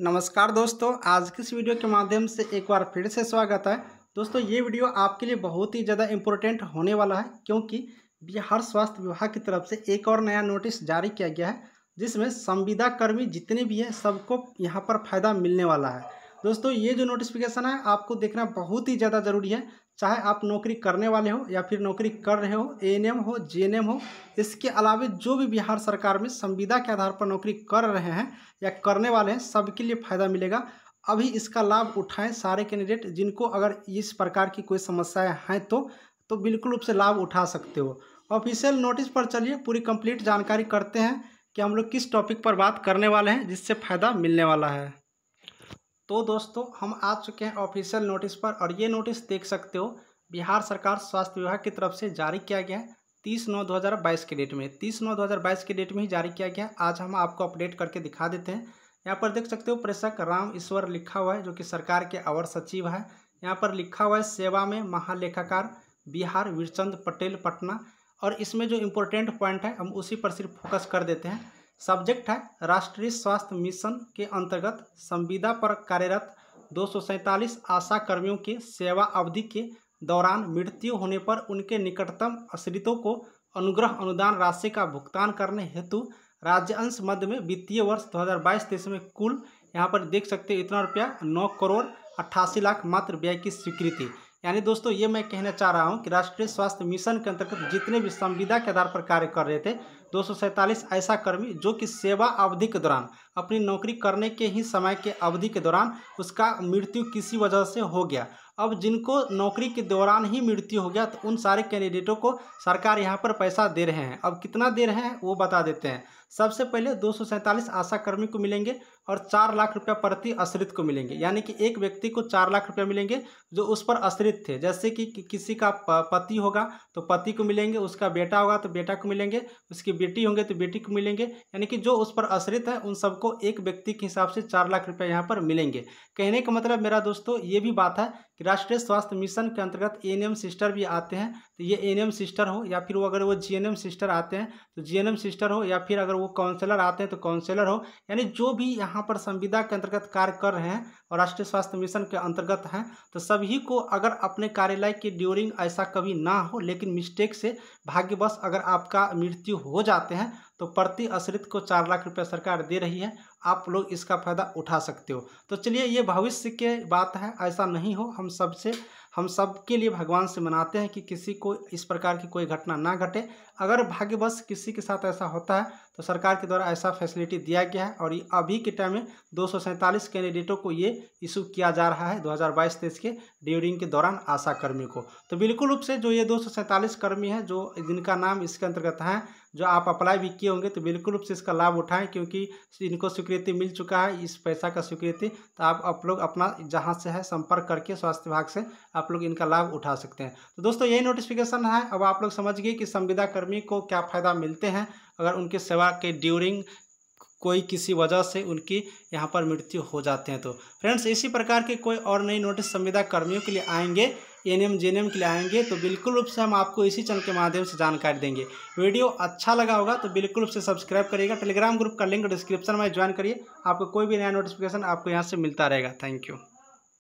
नमस्कार दोस्तों आज की इस वीडियो के माध्यम से एक बार फिर से स्वागत है दोस्तों ये वीडियो आपके लिए बहुत ही ज़्यादा इम्पोर्टेंट होने वाला है क्योंकि बिहार स्वास्थ्य विभाग की तरफ से एक और नया नोटिस जारी किया गया है जिसमें संविदा कर्मी जितने भी हैं सबको यहाँ पर फायदा मिलने वाला है दोस्तों ये जो नोटिफिकेशन है आपको देखना बहुत ही ज़्यादा ज़रूरी है चाहे आप नौकरी करने वाले हो या फिर नौकरी कर रहे हो ए हो जे हो इसके अलावे जो भी बिहार सरकार में संविदा के आधार पर नौकरी कर रहे हैं या करने वाले हैं सबके लिए फ़ायदा मिलेगा अभी इसका लाभ उठाएं सारे कैंडिडेट जिनको अगर इस प्रकार की कोई समस्याएं हैं तो तो बिल्कुल रूप से लाभ उठा सकते हो ऑफिशियल नोटिस पर चलिए पूरी कंप्लीट जानकारी करते हैं कि हम लोग किस टॉपिक पर बात करने वाले हैं जिससे फ़ायदा मिलने वाला है तो दोस्तों हम आ चुके हैं ऑफिशियल नोटिस पर और ये नोटिस देख सकते हो बिहार सरकार स्वास्थ्य विभाग की तरफ से जारी किया गया है तीस नौ दो हज़ार बाईस के डेट में तीस नौ दो हज़ार बाईस के डेट में ही जारी किया गया आज हम आपको अपडेट करके दिखा देते हैं यहाँ पर देख सकते हो प्रेषक राम ईश्वर लिखा हुआ है जो कि सरकार के अवर सचिव है यहाँ पर लिखा हुआ है सेवा में महालेखाकार बिहार वीरचंद पटेल पटना और इसमें जो इम्पोर्टेंट पॉइंट है हम उसी पर सिर्फ फोकस कर देते हैं सब्जेक्ट है राष्ट्रीय स्वास्थ्य मिशन के अंतर्गत संविदा पर कार्यरत दो आशा कर्मियों के सेवा अवधि के दौरान मृत्यु होने पर उनके निकटतम आश्रितों को अनुग्रह अनुदान राशि का भुगतान करने हेतु राज्य अंश मध्य में वित्तीय वर्ष 2022 हज़ार में कुल यहाँ पर देख सकते हैं इतना रुपया नौ करोड़ अट्ठासी लाख मात्र व्यय की स्वीकृति यानी दोस्तों ये मैं कहना चाह रहा हूँ कि राष्ट्रीय स्वास्थ्य मिशन के अंतर्गत जितने भी संविदा के आधार पर कार्य कर रहे थे दो ऐसा कर्मी जो कि सेवा अवधि के दौरान अपनी नौकरी करने के ही समय के अवधि के दौरान उसका मृत्यु किसी वजह से हो गया अब जिनको नौकरी के दौरान ही मृत्यु हो गया तो उन सारे कैंडिडेटों को सरकार यहाँ पर पैसा दे रहे हैं अब कितना दे रहे हैं वो बता देते हैं सबसे पहले दो आशा कर्मी को मिलेंगे और चार लाख रुपया प्रति आश्रित को मिलेंगे यानी कि एक व्यक्ति को चार लाख रुपया मिलेंगे जो उस पर आश्रित थे जैसे कि, कि किसी का पति होगा तो पति को मिलेंगे उसका बेटा होगा तो बेटा को मिलेंगे उसकी बेटी होंगे तो बेटी को मिलेंगे यानी कि जो उस पर आश्रित है उन सबको एक व्यक्ति के हिसाब से चार लाख रुपया यहाँ पर मिलेंगे कहने का मतलब मेरा दोस्तों ये भी बात है कि राष्ट्रीय स्वास्थ्य मिशन के अंतर्गत एन सिस्टर भी आते हैं तो ये एन सिस्टर हो या फिर वो अगर वो जी सिस्टर आते हैं तो जी सिस्टर हो या फिर अगर वो काउंसलर आते हैं तो काउंसलर हो यानी जो भी यहाँ यहाँ पर संविदा के अंतर्गत कार्य कर रहे हैं और राष्ट्रीय स्वास्थ्य मिशन के अंतर्गत हैं तो सभी को अगर अपने कार्यालय के ड्यूरिंग ऐसा कभी ना हो लेकिन मिस्टेक से भाग्यवश अगर आपका मृत्यु हो जाते हैं तो प्रति आश्रित को चार लाख रुपये सरकार दे रही है आप लोग इसका फायदा उठा सकते हो तो चलिए ये भविष्य के बात है ऐसा नहीं हो हम सबसे हम सबके लिए भगवान से मनाते हैं कि किसी को इस प्रकार की कोई घटना ना घटे अगर भाग्यवश किसी के साथ ऐसा होता है तो सरकार के द्वारा ऐसा फैसिलिटी दिया गया है और अभी के टाइम में दो कैंडिडेटों को ये इशू किया जा रहा है 2022 हज़ार के ड्यूरिंग के दौरान आशा कर्मी को तो बिल्कुल रूप से जो ये दो कर्मी हैं जो जिनका नाम इसके अंतर्गत हैं जो आप अप्लाई भी किए होंगे तो बिल्कुल रूप से इसका लाभ उठाएं क्योंकि इनको स्वीकृति मिल चुका है इस पैसा का स्वीकृति तो आप आप लोग अपना जहाँ से है संपर्क करके स्वास्थ्य विभाग से आप लोग इनका लाभ उठा सकते हैं तो दोस्तों यही नोटिफिकेशन है अब आप लोग समझ गए कि संविदा कर्मी को क्या फ़ायदा मिलते हैं अगर उनके सेवा के ड्यूरिंग कोई किसी वजह से उनकी यहाँ पर मृत्यु हो जाते हैं तो फ्रेंड्स इसी प्रकार के कोई और नई नोटिस संविदा कर्मियों के लिए आएंगे एन एम जे के लिए आएंगे तो बिल्कुल रूप से हम आपको इसी चैनल के माध्यम से जानकारी देंगे वीडियो अच्छा लगा होगा तो बिल्कुल रूप से सब्सक्राइब करिएगा टेलीग्राम ग्रुप का लिंक डिस्क्रिप्शन में ज्वाइन करिए आपको कोई भी नया नोटिफिकेशन आपको यहाँ से मिलता रहेगा थैंक यू